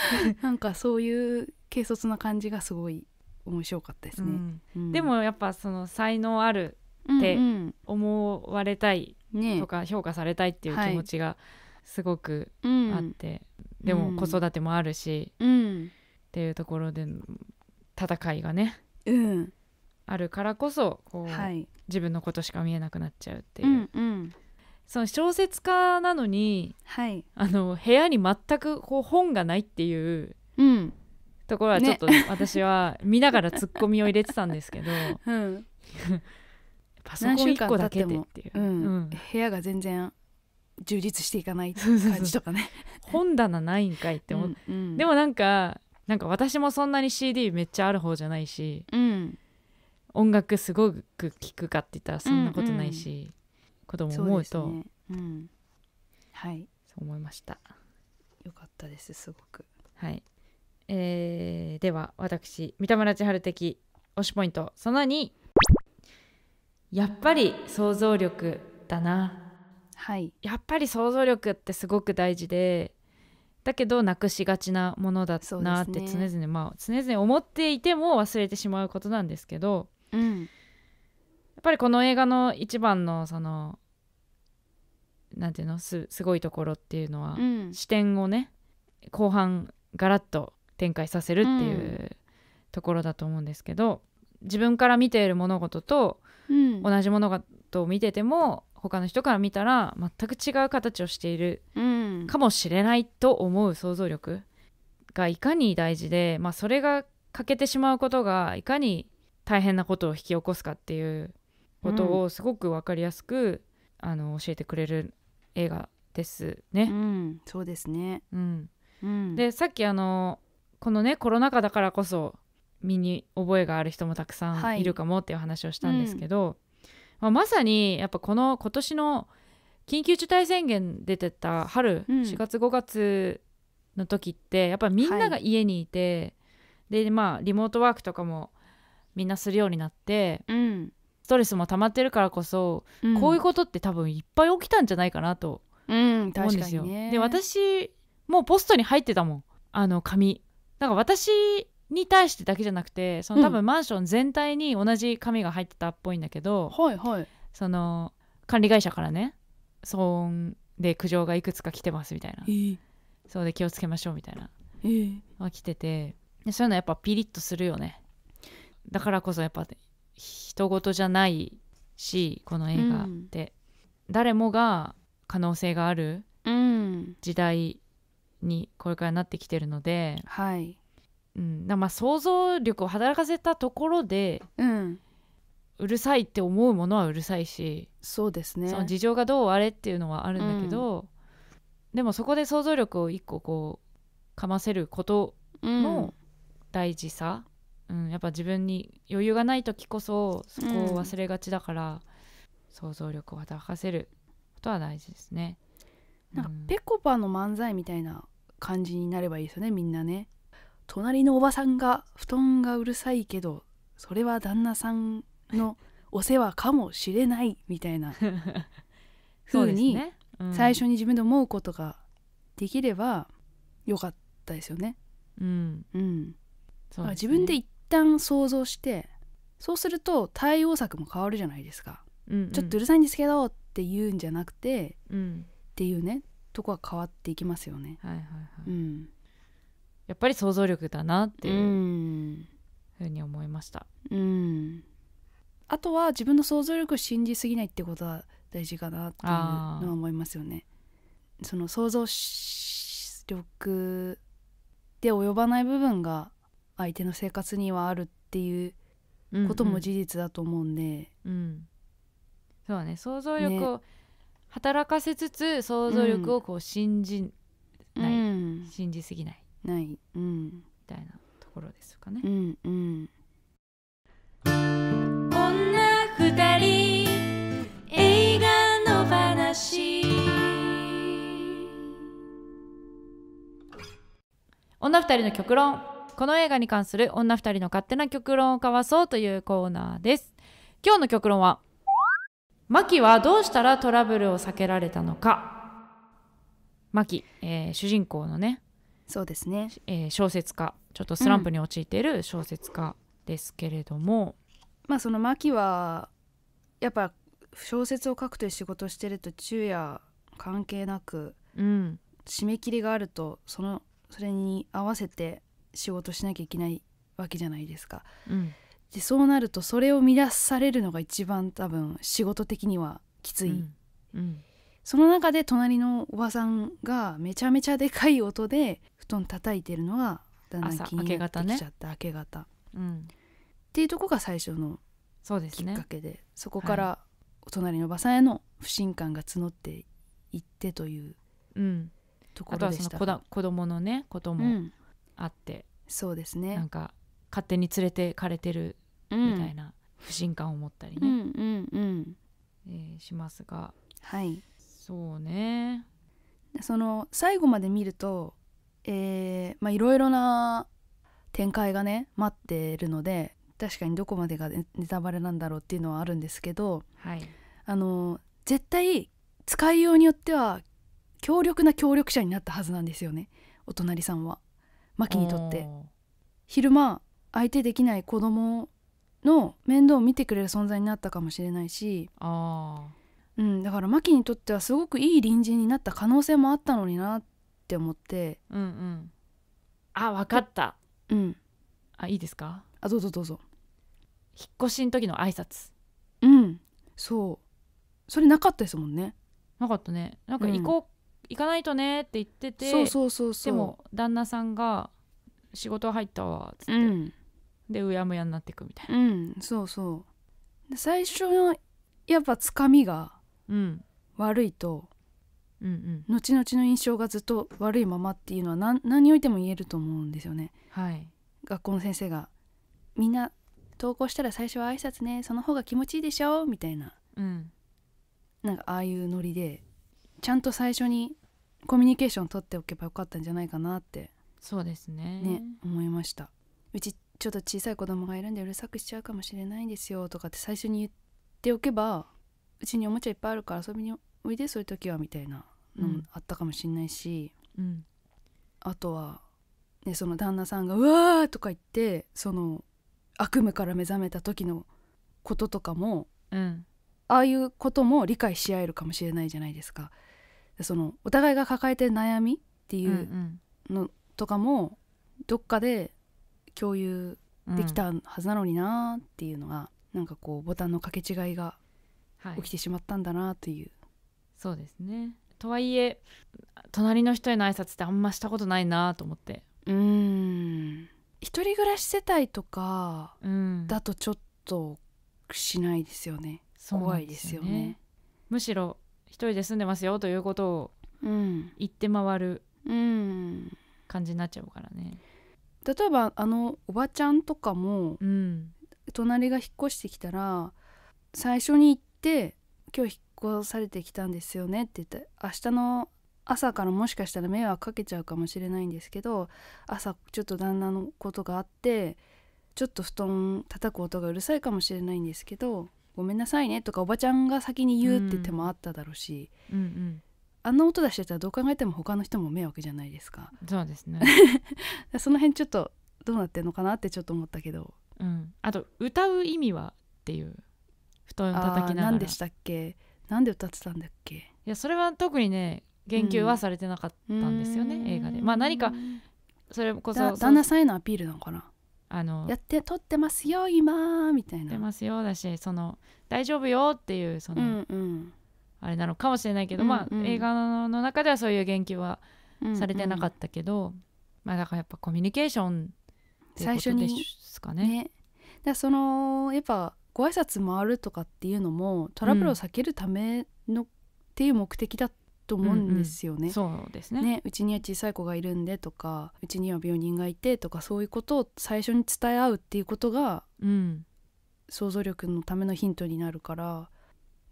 なんかそういう軽率な感じがすごい面白かったですね、うんうん、でもやっぱその才能あるって思われたいとか評価されたいっていう気持ちがすごくあって、はい、でも子育てもあるし、っていうところで戦いがね、うん、あるからこそこう、はい、自分のことしか見えなくなっちゃうっていう。うんうんその小説家なのに、はい、あの部屋に全くこう本がないっていう、うん、ところはちょっと、ね、私は見ながらツッコミを入れてたんですけど、うん、パソコン1個だけでっていう、うん、部屋が全然充実していかない感じとかね本棚ないんかいって思って、でもなんかなんか私もそんなに CD めっちゃある方じゃないし、うん、音楽すごく聴くかって言ったらそんなことないし、うんうん、子供思うとねうん、はいそう思いましたよかったですすごくはいえー、では私三田村千春的推しポイントその2やっぱり想像力だなはいやっぱり想像力ってすごく大事でだけどなくしがちなものだなって常々、ね、まあ常々思っていても忘れてしまうことなんですけどうん、やっぱりこの映画の一番のそのなんていうのすすごいところっていうのは、うん、視点をね後半ガラッと展開させるっていうところだと思うんですけど、うん、自分から見ている物事と同じ物事を見てても、うん、他の人から見たら全く違う形をしているかもしれないと思う想像力がいかに大事で、まあ、それが欠けてしまうことがいかに大変なことを引き起こすかっていうことをすごく分かりやすく、うん、あの教えてくれる映画ですね。うん、そうですね、うんでさっきあのこのねコロナ禍だからこそ身に覚えがある人もたくさんいるかもっていう話をしたんですけど、はいうん、まあ、まさにやっぱこの今年の緊急事態宣言出てた春、うん、4月5月の時ってやっぱみんなが家にいて、はい、でまあリモートワークとかもみんなするようになって、うん、ストレスも溜まってるからこそ、うん、こういうことって多分いっぱい起きたんじゃないかなと思うんですよ。ね、で私もうポストに入ってたもんあの紙。なんか私に対してだけじゃなくてその多分マンション全体に同じ紙が入ってたっぽいんだけど、はいはい、その管理会社からね騒音で苦情がいくつか来てますみたいな、えー、そうで気をつけましょうみたいな、えー、来ててそういうのやっぱピリッとするよねだからこそやっぱ人事じゃないしこの映画って、うん、誰もが可能性がある時代にこれからなってきてるので、うん、はいうん、まあ想像力を働かせたところで、うん、うるさいって思うものはうるさいしそうですねその事情がどうあれっていうのはあるんだけど、うん、でもそこで想像力を一個こうかませることの大事さうん、やっぱ自分に余裕がない時こそそこを忘れがちだから、うん、想像力を働かせることは大事ですね。なんか、うん、ぺこぱの漫才みたいな感じになればいいですよねみんなね。隣のおばさんが布団がうるさいけどそれは旦那さんのお世話かもしれないみたいなふ うに、ね最初に自分で思うことができればよかったですよね。うん、うん、ね、自分で言っ旦想像してそうすると対応策も変わるじゃないですか、うんうん、ちょっとうるさいんですけどって言うんじゃなくて、うん、っていうねとこは変わっていきますよね。はいはいはいうん、やっぱり想像力だなっていうふうに思いました。うん、あとは自分の想像力を信じすぎないってことは大事かなっていうのは思いますよね。その想像力で及ばない部分が相手の生活にはあるっていうことも事実だと思うんで、うん、うんうん、そうね想像力を働かせつつ、ね、想像力をこう信じない、うん、信じすぎないない、うん、みたいなところですかね。うんうん、女二人女二人の極論この映画に関する女2人の勝手な極論を交わそうというコーナーです今日の極論はマキはどうしたらトラブルを避けられたのかマキ、えー、主人公のねそうですね、えー、小説家ちょっとスランプに陥っている小説家ですけれども、うん、まあそのマキはやっぱ小説を書くという仕事をしてると昼夜関係なく、うん、締め切りがあるとそのそれに合わせて仕事しなきゃいけないわけじゃないですか。うん、でそうなるとそれを乱されるのが一番多分仕事的にはきつい。うんうん、その中で隣のおばさんがめちゃめちゃでかい音で布団叩いてるのがだんだん気になってきちゃった明け方、ね、うん、っていうとこが最初のきっかけで、ね、そこからお隣のおばさんへの不信感が募っていってといううんところでした、うん、あとはその子供のねことも、うん、あってそうですねなんか勝手に連れてかれてるみたいな不信感を持ったりね、うんうんえしますがはいそうねその最後まで見るとえー、まあいろいろな展開がね待ってるので確かにどこまでがネタバレなんだろうっていうのはあるんですけど、はい、あの絶対使いようによっては強力な協力者になったはずなんですよねお隣さんは。マキにとって昼間相手できない子供の面倒を見てくれる存在になったかもしれないしうん、だからマキにとってはすごくいい隣人になった可能性もあったのになって思って、うんうん、あ分かったうんあいいですかあどうぞどうぞ引っ越しの時の挨拶うんそうそれなかったですもんねなかったねなんか行こ行かないとねって言っててそうそうそうそうでも旦那さんが「仕事入ったわ」っつって、うん、でうやむやになっていくみたいな、うん、そうそう最初のやっぱつかみが悪いと、うんうんうん、後々の印象がずっと悪いままっていうのは何何においても言えると思うんですよね。はい、学校の先生がみんな登校したら最初は挨拶ねその方が気持ちいいでしょみたいな、うん、なんかああいうノリでちゃんと最初にコミュニケーション取っておけばよかったんじゃないかなってそうですねね思いましたうちちょっと小さい子供がいるんでうるさくしちゃうかもしれないんですよとかって最初に言っておけばうちにおもちゃいっぱいあるから遊びにおいでそういう時はみたいなのもあったかもしれないし、うん、あとは、ね、その旦那さんが「うわー!」とか言ってその悪夢から目覚めた時のこととかも、うん、ああいうことも理解し合えるかもしれないじゃないですか。そのお互いが抱えてる悩みっていうのとかもどっかで共有できたはずなのになっていうのが、うん、なんかこうボタンの掛け違いが起きてしまったんだなという、はい、そうですねとはいえ隣の人への挨拶ってあんましたことないなと思ってうん一人暮らし世帯とかだとちょっとしないですよね、うん、怖いですよね、ね、むしろ人で住んでますよということを言って回る感じになっちゃうからね。例えばあのおばちゃんとかも、うん、隣が引っ越してきたら最初に行って「今日引っ越されてきたんですよね」って言って明日の朝からもしかしたら迷惑かけちゃうかもしれないんですけど朝ちょっと旦那のことがあってちょっと布団叩く音がうるさいかもしれないんですけどごめんなさいね」とかおばちゃんが先に言うって手もあっただろうし、うんうんあんな音出してたらどう考えても他の人も迷惑じゃないですかそうですねその辺ちょっとどうなってんのかなってちょっと思ったけど、うん、あと歌う意味はっていう布団叩きながら何でしたっけなんで歌ってたんだっけいやそれは特にね言及はされてなかったんですよね、うん、映画でまあ何かそれこそ旦那さんへのアピールなのかなあのやって撮ってますよ今みたいな。ってますよだしその大丈夫よっていうその、うんうん、あれなのかもしれないけど、うんうん、まあ、映画の中ではそういう言及はされてなかったけど、うんうん、まあ、だからやっぱコミュニケーションっていうことですかね。ねだそのやっぱご挨拶回るとかっていうのもトラブルを避けるための、っていう目的だったと思うんですよね。うんうん、そうですね、ね、うちには小さい子がいるんでとかうちには病人がいてとかそういうことを最初に伝え合うっていうことが、うん、想像力のためのヒントになるから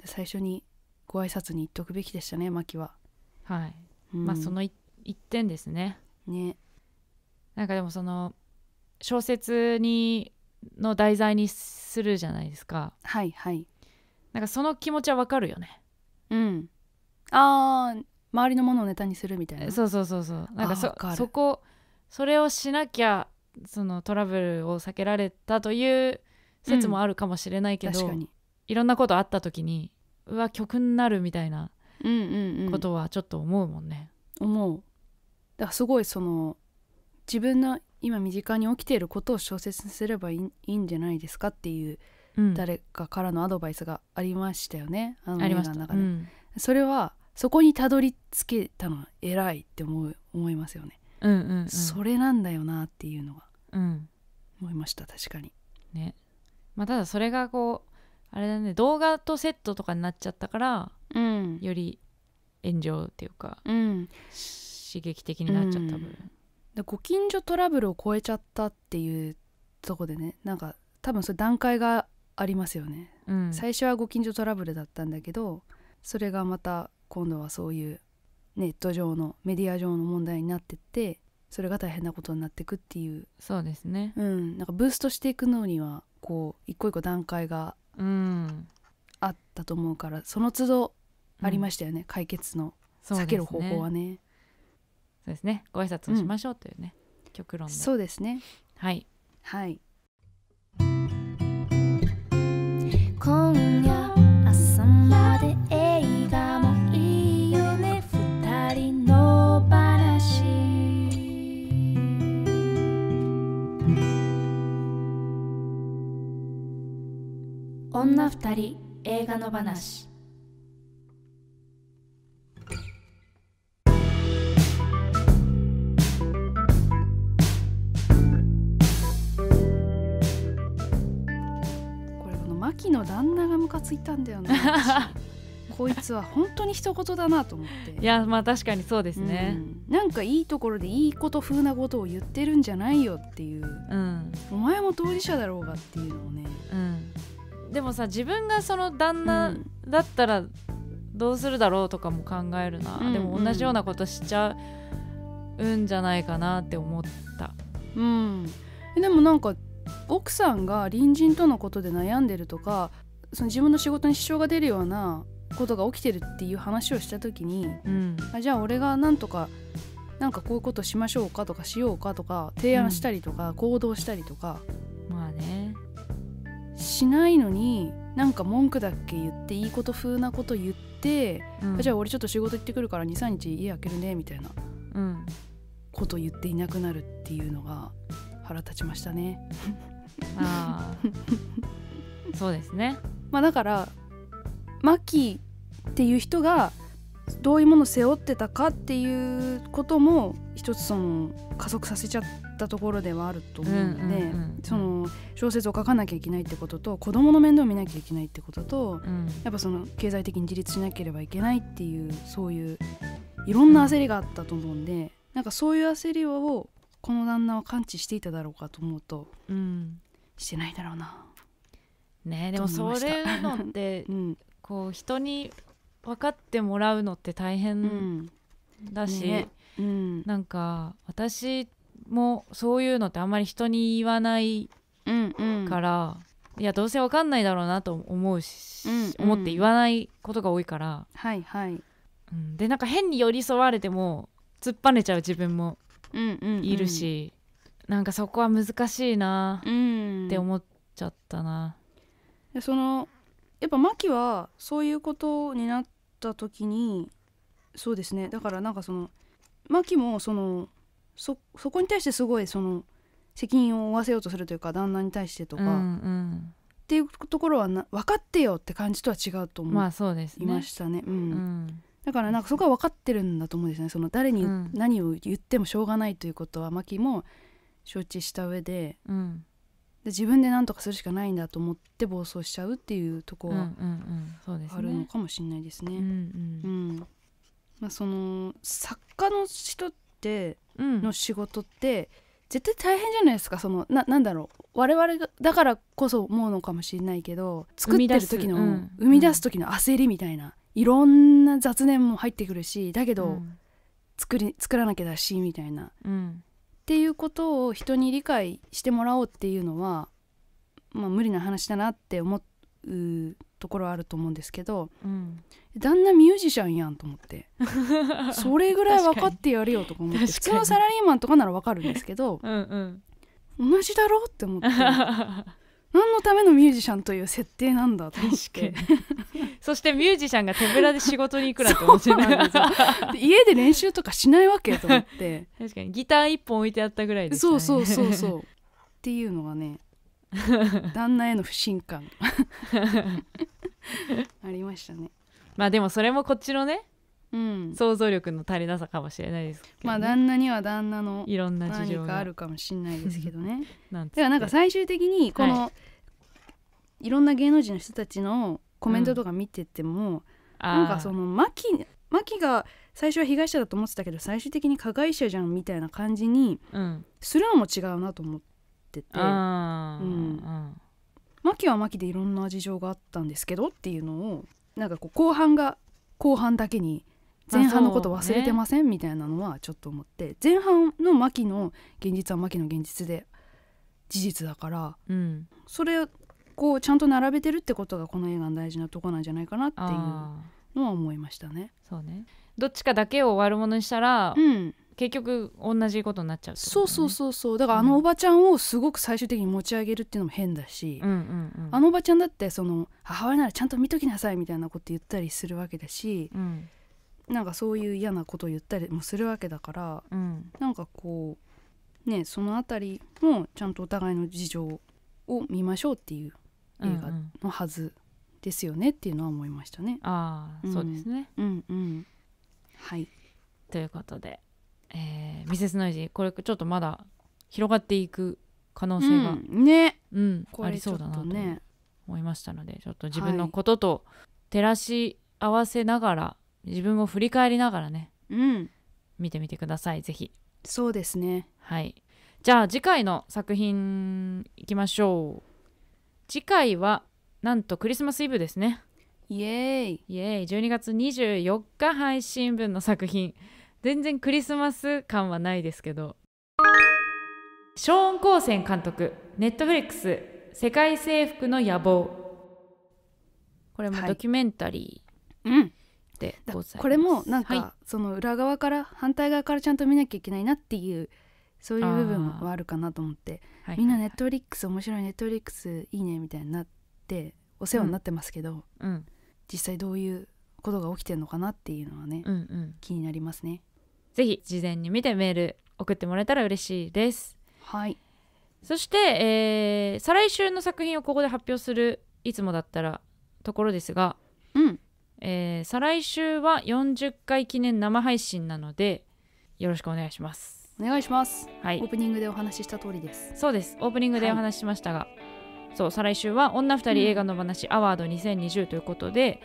最初にご挨拶に言っとくべきでしたねマキは。はい、うん、まあその一点ですね。ね。なんかでもその小説にの題材にするじゃないですか。はいはい。なんかその気持ちはわかるよね。うん。ああ周りのものをネタにするみたいなそうそうそうそうなんかそかそこそれをしなきゃそのトラブルを避けられたという説もあるかもしれないけど、うん、いろんなことあった時にうわ曲になるみたいなことはちょっと思うもんね。うんうんうん、思うだからすごいその自分の今身近に起きていることを小説にすればいいいいんじゃないですかっていう誰かからのアドバイスがありましたよね、うん、あの映画の中で。それはそこにたどり着けたのは偉いって思う思いますよね、うんうん、うん、それなんだよなっていうのは思いました、うん、確かに。ねまあ、ただそれがこうあれだね動画とセットとかになっちゃったから、うん、より炎上っていうか、うん、刺激的になっちゃった分、うん、ご近所トラブルを超えちゃったっていうとこでねなんか多分それ段階がありますよね、うん、最初はご近所トラブルだったんだけどそれがまた今度はそういうネット上のメディア上の問題になってってそれが大変なことになっていくっていうそうですね、うん、なんかブーストしていくのにはこう一個一個段階があったと思うから、その都度ありましたよね、うん、解決の、避ける方法はねそうですねご挨拶をしましょうというね、うん、極論そうですねはいはい女二人映画の話これこの牧の旦那がムカついたんだよね こいつは本当に一言だなと思っていやまあ確かにそうですね、うん、なんかいいところでいいこと風なことを言ってるんじゃないよっていう、うん、お前も当事者だろうがっていうのをね、うん、でもさ自分がその旦那だったらどうするだろうとかも考えるな、うんでも同じようなことしちゃうんじゃないかなって思った。うん、でもなんか奥さんが隣人とのことで悩んでるとかその自分の仕事に支障が出るようなことが起きてるっていう話をした時に、うん、あじゃあ俺がなんとかなんかこういうことしましょうかとかしようかとか提案したりとか行動したりとか、しないのになんか文句だっけ言っていいこと風なこと言って、うん、じゃあ俺ちょっと仕事行ってくるから23日家開けるねみたいなこと言っていなくなるっていうのが腹立ちましたね。あそうですね、まあ、だからマキっていう人がどういうものを背負ってたかっていうことも一つその加速させちゃっったところではあると思うので、その小説を書かなきゃいけないってことと子供の面倒を見なきゃいけないってことと、うん、やっぱその経済的に自立しなければいけないっていうそういういろんな焦りがあったと思うんで、うん、なんかそういう焦りをこの旦那は感知していただろうかと思うと、うん、してないだろうな。ねでもそういうのって、うん、こう人に分かってもらうのって大変だし、うんねうん、なんか私もそういうのってあんまり人に言わないから、うんうん、いやどうせわかんないだろうなと思うし、うんうん、思って言わないことが多いから、はいはい、うん、でなんか変に寄り添われても突っぱねちゃう自分もいるし、うんうん、なんかそこは難しいなって思っちゃったな。うん、そのやっぱマキはそういうことになった時にそうですねだからなんかそのマキもそのそそこに対してすごいその責任を負わせようとするというか旦那に対してとか、うんうん、っていうところはな分かってよって感じとは違うと思う、まあそうです、ね、いましたね。うん、うんだからなんかそこは分かってるんだと思うんですねその誰に何を言ってもしょうがないということはマキも承知した上でうん、で自分で何とかするしかないんだと思って暴走しちゃうっていうところはあるのかもしれないですね。その作家の人しての仕事って、絶対大変じゃないですかそのななんだろう我々だからこそ思うのかもしれないけど作ってる時の生み出す,、時の焦りみたいな、いろんな雑念も入ってくるしだけど、作り作らなきゃだしみたいな、うん、っていうことを人に理解してもらおうっていうのは、まあ、無理な話だなって思うところあると思うんですけど、うん、旦那ミュージシャンやんと思って それぐらい分かってやるよとか思って普通のサラリーマンとかなら分かるんですけどうん、同じだろうって思って 何のためのミュージシャンという設定なんだと思って そしてミュージシャンが手ぶらで仕事に行くなんて思ってないです家で練習とかしないわけと思って確かにギター1本置いてあったぐらいで、ね、そうそうそうそうっていうのがね 旦那への不信感 ありましたねまあでもそれもこっちのね、うん、想像力の足りなさかもしれないですけど、ね、まあ旦那には旦那のいろんな事情があるかもしれないですけどね なんではなんか最終的にこの、はい、いろんな芸能人の人たちのコメントとか見てても、うん、なんかその牧牧が最初は被害者だと思ってたけど最終的に加害者じゃんみたいな感じにするのも違うなと思って。ってて、うん、マキはマキでいろんな事情があったんですけどっていうのをなんかこう後半が後半だけに前半のこと忘れてません、ね、みたいなのはちょっと思って前半のマキの現実はマキの現実で事実だから、うん、それをこうちゃんと並べてるってことがこの映画の大事なとこなんじゃないかなっていうのは思いましたね。そうねどっちかだけを悪者にしたら、うん、結局同じことになっちゃう、ね、そうそうそうそうだからあのおばちゃんをすごく最終的に持ち上げるっていうのも変だし、うんうんうん、あのおばちゃんだってその母親ならちゃんと見ときなさいみたいなこと言ったりするわけだし、うん、なんかそういう嫌なことを言ったりもするわけだから、うん、なんかこうねその辺りもちゃんとお互いの事情を見ましょうっていう映画のはずですよねっていうのは思いましたね。うんうん、ああ、そうですね、うんうん、はいということでえー、ミセスノイジーこれちょっとまだ広がっていく可能性が、うん、ね、うん、ありそうだなと思いましたのでちょっと自分のことと照らし合わせながら、はい、自分を振り返りながらね、うん、見てみてくださいぜひそうですねはいじゃあ次回の作品いきましょう次回はなんとクリスマスイブですねイエーイイエーイ12月24日配信分の作品全然クリスマス感はないですけどショーン・コーセン監督ネットフリックス世界征服の野望これもドキュメンタリーでございます、はいうん、これもなんか、はい、その裏側から反対側からちゃんと見なきゃいけないなっていうそういう部分はあるかなと思って、はいはいはい、みんなネットフリックス面白いネットフリックスいいねみたいになってお世話になってますけど、うんうん、実際どういうことが起きてるのかなっていうのはね、うんうん、気になりますね。ぜひ事前に見てメール送ってもらえたら嬉しいです。はいそして、えー、再来週の作品をここで発表するいつもだったらところですが、うんえー、再来週は40回記念生配信なのでよろしくお願いします。お願いします、はい、オープニングでお話しした通りですそうですオープニングでお話ししましたが、はい、そう再来週は「女二人映画の話アワード2020」ということで、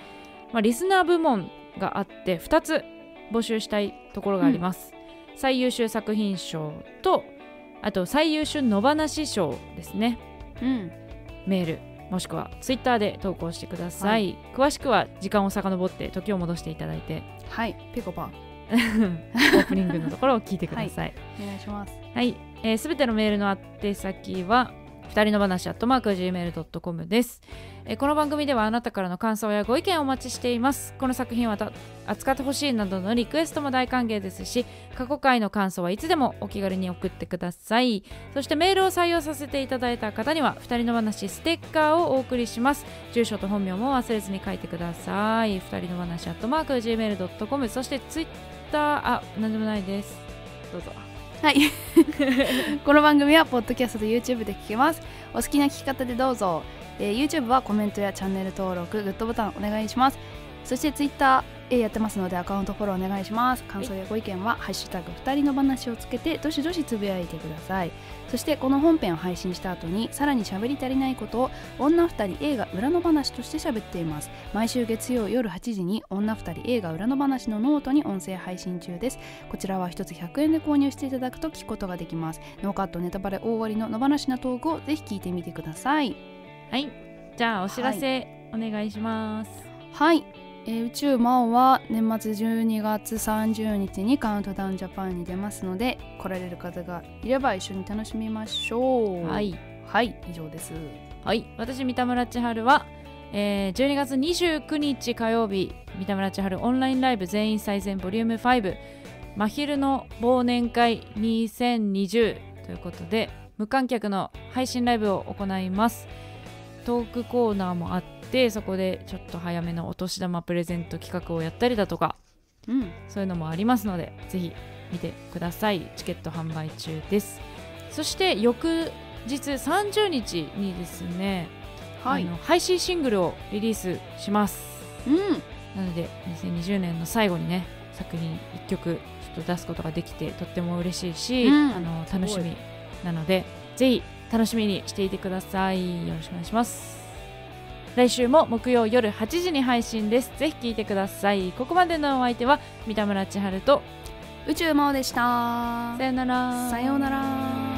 まあ、リスナー部門があって2つ募集したいところがあります、うん、最優秀作品賞とあと最優秀野放し賞ですね、うん、メールもしくはツイッターで投稿してください、はい、詳しくは時間を遡って時を戻していただいてはいピコパン オープニングのところを聞いてください、はい、お願いしますはい、えー、全てのメールの宛先は二人の話アットマーク Gmail.com です、この番組ではあなたからの感想やご意見をお待ちしていますこの作品は扱ってほしいなどのリクエストも大歓迎ですし過去回の感想はいつでもお気軽に送ってくださいそしてメールを採用させていただいた方には二人の話ステッカーをお送りします住所と本名も忘れずに書いてください二人の話アットマーク Gmail.com そしてツイッターあ何でもないですどうぞはい この番組はポッドキャストと YouTube で聞けますお好きな聞き方でどうぞ、えー、YouTube はコメントやチャンネル登録グッドボタンお願いしますそして Twitter やってますのでアカウントフォローお願いします感想やご意見は「ハッシュタグ二人の話」をつけてどしどしつぶやいてくださいそしてこの本編を配信した後にさらに喋り足りないことを女二人映画裏の話として喋っています毎週月曜夜8時に女二人映画裏の話のノートに音声配信中ですこちらは1つ100円で購入していただくと聞くことができますノーカットネタバレ大割りの野放しなトークをぜひ聞いてみてくださいはいじゃあお知らせ、お願いしますはいえー、宇宙マオは年末12月30日にカウントダウンジャパンに出ますので来られる方がいれば一緒に楽しみましょうはいはい以上ですはい私三田村千春は、えー、12月29日火曜日三田村千春オンラインライブ全員再善ボリューム5真昼の忘年会2020ということで無観客の配信ライブを行いますトークコーナーもあっててそこでちょっと早めのお年玉プレゼント企画をやったりだとか、うん、そういうのもありますのでぜひ見てくださいチケット販売中ですそして翌日30日にですね、はい、あの配信シングルをリリースします、うん、なので2020年の最後にね作品1曲ちょっと出すことができてとっても嬉しいし、うん、あの楽しみなのでぜひ楽しみにしていてくださいよろしくお願いします来週も木曜夜8時に配信ですぜひ聞いてくださいここまでのお相手は三田村千春と宇宙魔王でしたさよならさようなら